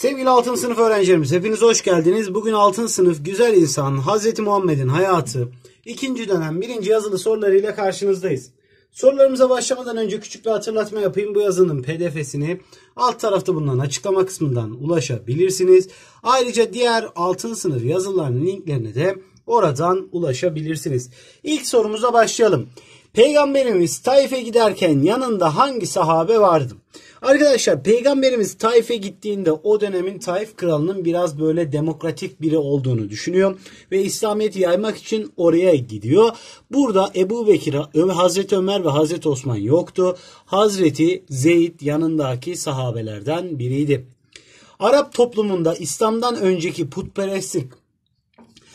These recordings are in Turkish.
Sevgili altın sınıf öğrencilerimiz hepiniz hoş geldiniz. Bugün altın sınıf güzel insan Hazreti Muhammed'in hayatı ikinci dönem birinci yazılı sorularıyla karşınızdayız. Sorularımıza başlamadan önce küçük bir hatırlatma yapayım. Bu yazının pdf'sini alt tarafta bulunan açıklama kısmından ulaşabilirsiniz. Ayrıca diğer altın sınıf yazılarının linklerini de oradan ulaşabilirsiniz. İlk sorumuza başlayalım. Peygamberimiz Taif'e giderken yanında hangi sahabe vardı? Arkadaşlar peygamberimiz Taif'e gittiğinde o dönemin Taif kralının biraz böyle demokratik biri olduğunu düşünüyor ve İslamiyet'i yaymak için oraya gidiyor. Burada Ebu Bekir, Hazreti Ömer ve Hazreti Osman yoktu. Hazreti Zeyd yanındaki sahabelerden biriydi. Arap toplumunda İslam'dan önceki putperestlik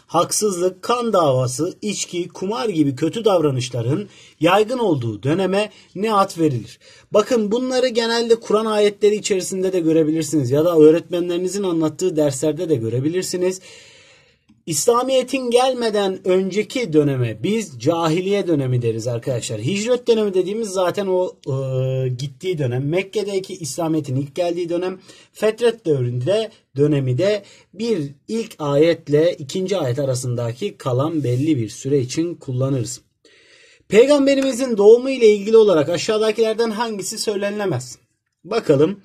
haksızlık, kan davası, içki, kumar gibi kötü davranışların yaygın olduğu döneme ne at verilir? Bakın bunları genelde Kur'an ayetleri içerisinde de görebilirsiniz ya da öğretmenlerinizin anlattığı derslerde de görebilirsiniz. İslamiyet'in gelmeden önceki döneme biz cahiliye dönemi deriz arkadaşlar. Hicret dönemi dediğimiz zaten o e, gittiği dönem. Mekke'deki İslamiyet'in ilk geldiği dönem. Fetret döneminde dönemi de bir ilk ayetle ikinci ayet arasındaki kalan belli bir süre için kullanırız. Peygamberimizin doğumu ile ilgili olarak aşağıdakilerden hangisi söylenilemez? Bakalım.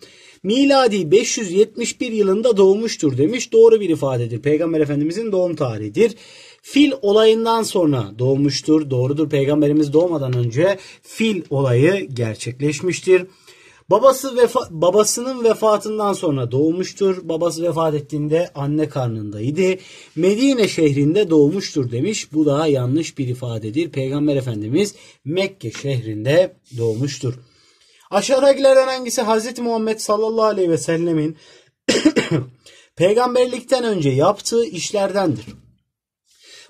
Miladi 571 yılında doğmuştur demiş. Doğru bir ifadedir. Peygamber Efendimizin doğum tarihidir. Fil olayından sonra doğmuştur. Doğrudur. Peygamberimiz doğmadan önce fil olayı gerçekleşmiştir. Babası vefa, babasının vefatından sonra doğmuştur. Babası vefat ettiğinde anne karnındaydı. Medine şehrinde doğmuştur demiş. Bu daha yanlış bir ifadedir. Peygamber Efendimiz Mekke şehrinde doğmuştur. Aşağıdakilerden hangisi Hz. Muhammed sallallahu aleyhi ve sellemin peygamberlikten önce yaptığı işlerdendir?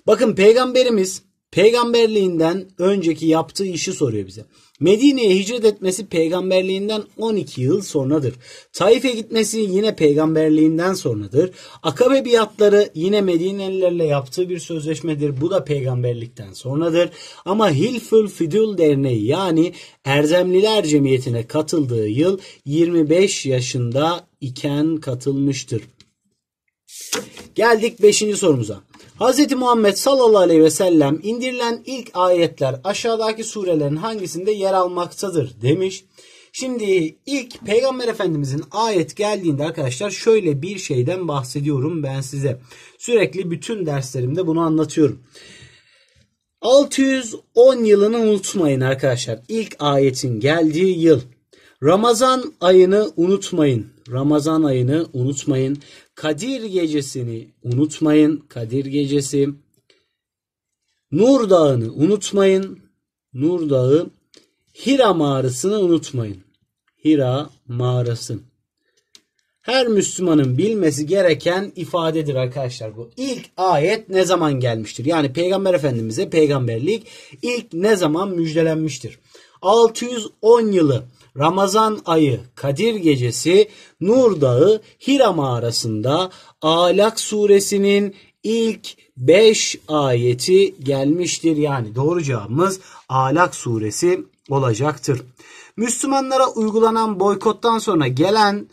Bakın peygamberimiz peygamberliğinden önceki yaptığı işi soruyor bize. Medine'ye hicret etmesi peygamberliğinden 12 yıl sonradır. Taif'e gitmesi yine peygamberliğinden sonradır. Akabe biatları yine Medinelilerle yaptığı bir sözleşmedir. Bu da peygamberlikten sonradır. Ama Hilful Fidul Derneği yani Erzemliler Cemiyeti'ne katıldığı yıl 25 yaşında iken katılmıştır. Geldik 5. sorumuza. Hz. Muhammed sallallahu aleyhi ve sellem indirilen ilk ayetler aşağıdaki surelerin hangisinde yer almaktadır demiş. Şimdi ilk Peygamber Efendimizin ayet geldiğinde arkadaşlar şöyle bir şeyden bahsediyorum ben size. Sürekli bütün derslerimde bunu anlatıyorum. 610 yılını unutmayın arkadaşlar. İlk ayetin geldiği yıl. Ramazan ayını unutmayın. Ramazan ayını unutmayın. Kadir gecesini unutmayın. Kadir gecesi. Nur Dağı'nı unutmayın. Nur Dağı Hira mağarasını unutmayın. Hira mağarası. Her Müslümanın bilmesi gereken ifadedir arkadaşlar bu. İlk ayet ne zaman gelmiştir? Yani Peygamber Efendimiz'e peygamberlik ilk ne zaman müjdelenmiştir? 610 yılı Ramazan ayı Kadir gecesi Nur Dağı Hira mağarasında Alak suresinin ilk 5 ayeti gelmiştir. Yani doğru cevabımız Alak suresi olacaktır. Müslümanlara uygulanan boykottan sonra gelen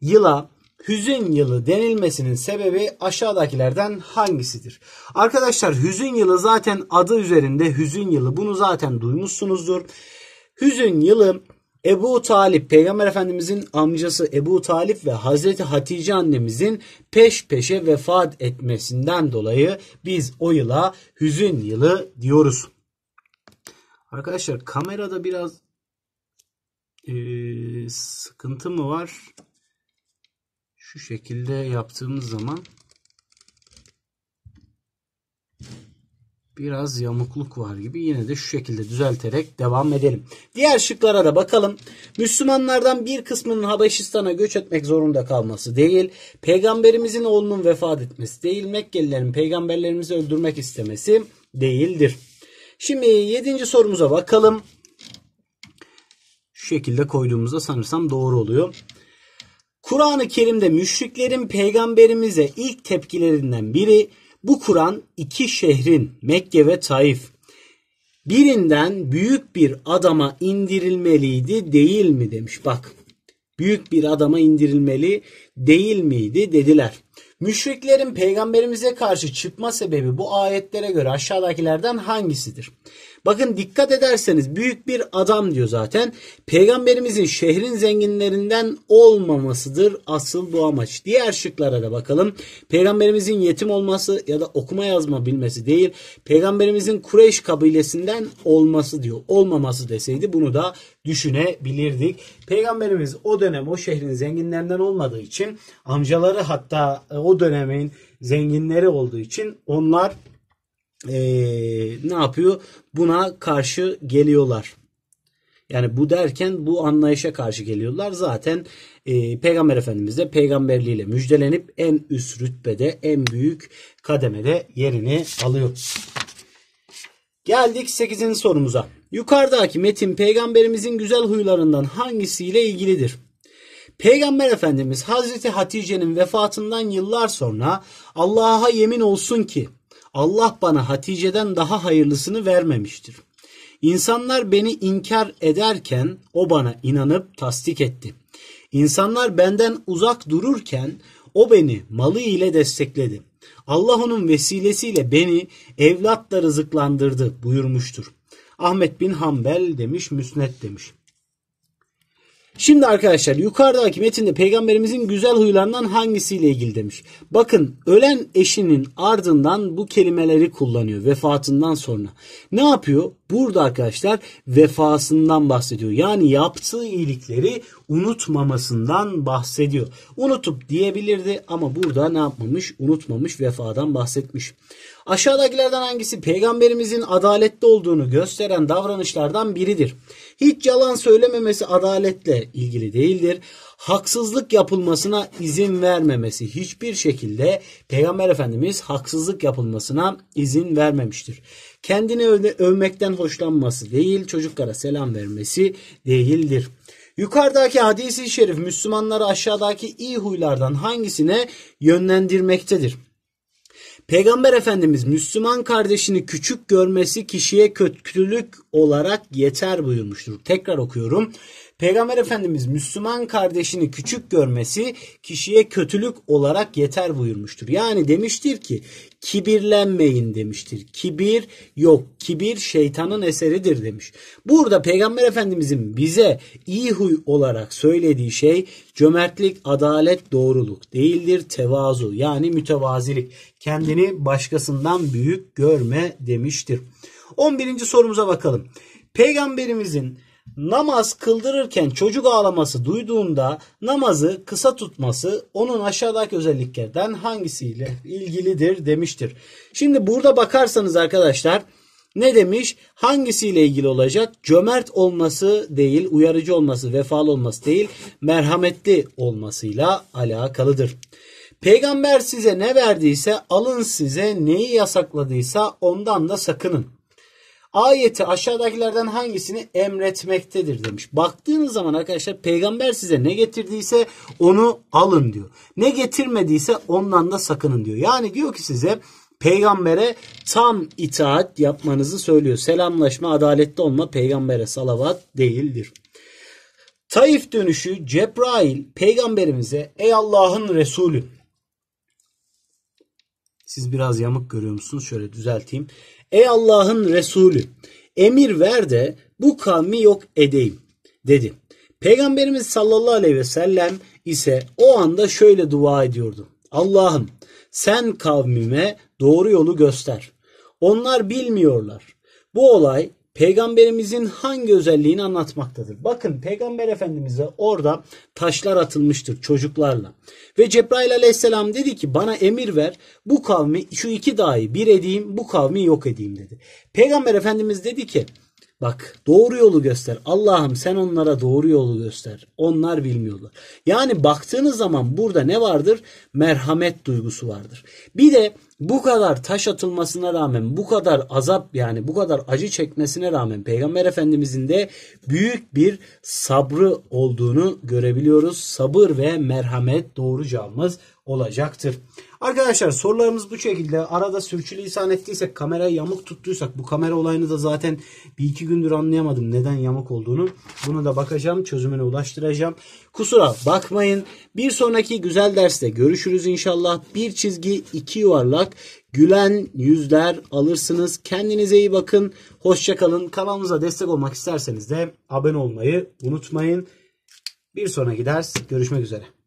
yıla hüzün yılı denilmesinin sebebi aşağıdakilerden hangisidir? Arkadaşlar hüzün yılı zaten adı üzerinde hüzün yılı. Bunu zaten duymuşsunuzdur. Hüzün yılı Ebu Talip Peygamber Efendimizin amcası Ebu Talip ve Hazreti Hatice annemizin peş peşe vefat etmesinden dolayı biz o yıla hüzün yılı diyoruz. Arkadaşlar kamerada biraz e, sıkıntı mı var? Şu şekilde yaptığımız zaman biraz yamukluk var gibi yine de şu şekilde düzelterek devam edelim. Diğer şıklara da bakalım. Müslümanlardan bir kısmının Habeşistan'a göç etmek zorunda kalması değil, peygamberimizin oğlunun vefat etmesi değil, Mekkelilerin peygamberlerimizi öldürmek istemesi değildir. Şimdi yedinci sorumuza bakalım. Şu şekilde koyduğumuzda sanırsam doğru oluyor. Kur'an-ı Kerim'de müşriklerin peygamberimize ilk tepkilerinden biri bu Kur'an iki şehrin Mekke ve Taif birinden büyük bir adama indirilmeliydi değil mi demiş. Bak büyük bir adama indirilmeli değil miydi dediler. Müşriklerin peygamberimize karşı çıkma sebebi bu ayetlere göre aşağıdakilerden hangisidir? Bakın dikkat ederseniz büyük bir adam diyor zaten. Peygamberimizin şehrin zenginlerinden olmamasıdır asıl bu amaç. Diğer şıklara da bakalım. Peygamberimizin yetim olması ya da okuma yazma bilmesi değil. Peygamberimizin Kureyş kabilesinden olması diyor. Olmaması deseydi bunu da düşünebilirdik. Peygamberimiz o dönem o şehrin zenginlerinden olmadığı için amcaları hatta o dönemin zenginleri olduğu için onlar e, ne yapıyor? Buna karşı geliyorlar. Yani bu derken bu anlayışa karşı geliyorlar. Zaten e, Peygamber Efendimiz de peygamberliğiyle müjdelenip en üst rütbede, en büyük kademede yerini alıyor. Geldik 8. sorumuza. Yukarıdaki metin peygamberimizin güzel huylarından hangisiyle ilgilidir? Peygamber Efendimiz Hazreti Hatice'nin vefatından yıllar sonra Allah'a yemin olsun ki Allah bana Hatice'den daha hayırlısını vermemiştir. İnsanlar beni inkar ederken o bana inanıp tasdik etti. İnsanlar benden uzak dururken o beni malı ile destekledi. Allah onun vesilesiyle beni evlatla rızıklandırdı buyurmuştur. Ahmet bin Hanbel demiş, Müsnet demiş. Şimdi arkadaşlar yukarıdaki metinde peygamberimizin güzel huylarından hangisiyle ilgili demiş. Bakın ölen eşinin ardından bu kelimeleri kullanıyor vefatından sonra. Ne yapıyor? Burada arkadaşlar vefasından bahsediyor. Yani yaptığı iyilikleri unutmamasından bahsediyor. Unutup diyebilirdi ama burada ne yapmamış? Unutmamış vefadan bahsetmiş. Aşağıdakilerden hangisi peygamberimizin adaletli olduğunu gösteren davranışlardan biridir? Hiç yalan söylememesi adaletle ilgili değildir. Haksızlık yapılmasına izin vermemesi hiçbir şekilde Peygamber Efendimiz haksızlık yapılmasına izin vermemiştir. Kendini övmekten hoşlanması değil, çocuklara selam vermesi değildir. Yukarıdaki hadisi şerif Müslümanları aşağıdaki iyi huylardan hangisine yönlendirmektedir? Peygamber Efendimiz Müslüman kardeşini küçük görmesi kişiye kötülük olarak yeter buyurmuştur. Tekrar okuyorum. Peygamber Efendimiz Müslüman kardeşini küçük görmesi kişiye kötülük olarak yeter buyurmuştur. Yani demiştir ki kibirlenmeyin demiştir. Kibir yok. Kibir şeytanın eseridir demiş. Burada Peygamber Efendimizin bize iyi huy olarak söylediği şey cömertlik, adalet, doğruluk değildir. Tevazu yani mütevazilik. Kendini başkasından büyük görme demiştir. 11. sorumuza bakalım. Peygamberimizin namaz kıldırırken çocuk ağlaması duyduğunda namazı kısa tutması onun aşağıdaki özelliklerden hangisiyle ilgilidir demiştir. Şimdi burada bakarsanız arkadaşlar ne demiş? Hangisiyle ilgili olacak? Cömert olması değil, uyarıcı olması, vefalı olması değil, merhametli olmasıyla alakalıdır. Peygamber size ne verdiyse alın size, neyi yasakladıysa ondan da sakının. Ayeti aşağıdakilerden hangisini emretmektedir demiş. Baktığınız zaman arkadaşlar peygamber size ne getirdiyse onu alın diyor. Ne getirmediyse ondan da sakının diyor. Yani diyor ki size peygambere tam itaat yapmanızı söylüyor. Selamlaşma, adaletli olma peygambere salavat değildir. Taif dönüşü Cebrail peygamberimize ey Allah'ın Resulü siz biraz yamuk görüyor musunuz? Şöyle düzelteyim. Ey Allah'ın Resulü emir ver de bu kavmi yok edeyim dedi. Peygamberimiz sallallahu aleyhi ve sellem ise o anda şöyle dua ediyordu. Allah'ım sen kavmime doğru yolu göster. Onlar bilmiyorlar. Bu olay peygamberimizin hangi özelliğini anlatmaktadır. Bakın peygamber efendimize orada taşlar atılmıştır çocuklarla. Ve Cebrail aleyhisselam dedi ki bana emir ver bu kavmi şu iki dahi bir edeyim bu kavmi yok edeyim dedi. Peygamber efendimiz dedi ki Bak doğru yolu göster. Allah'ım sen onlara doğru yolu göster. Onlar bilmiyorlar. Yani baktığınız zaman burada ne vardır? Merhamet duygusu vardır. Bir de bu kadar taş atılmasına rağmen bu kadar azap yani bu kadar acı çekmesine rağmen Peygamber Efendimizin de büyük bir sabrı olduğunu görebiliyoruz. Sabır ve merhamet doğru camımız olacaktır. Arkadaşlar sorularımız bu şekilde. Arada sürçülisan ettiysek, kamerayı yamuk tuttuysak bu kamera olayını da zaten bir iki gündür anlayamadım neden yamuk olduğunu. Bunu da bakacağım, çözümüne ulaştıracağım. Kusura bakmayın. Bir sonraki güzel derste görüşürüz inşallah. Bir çizgi iki yuvarlak gülen yüzler alırsınız. Kendinize iyi bakın. Hoşçakalın. Kanalımıza destek olmak isterseniz de abone olmayı unutmayın. Bir sonraki ders görüşmek üzere.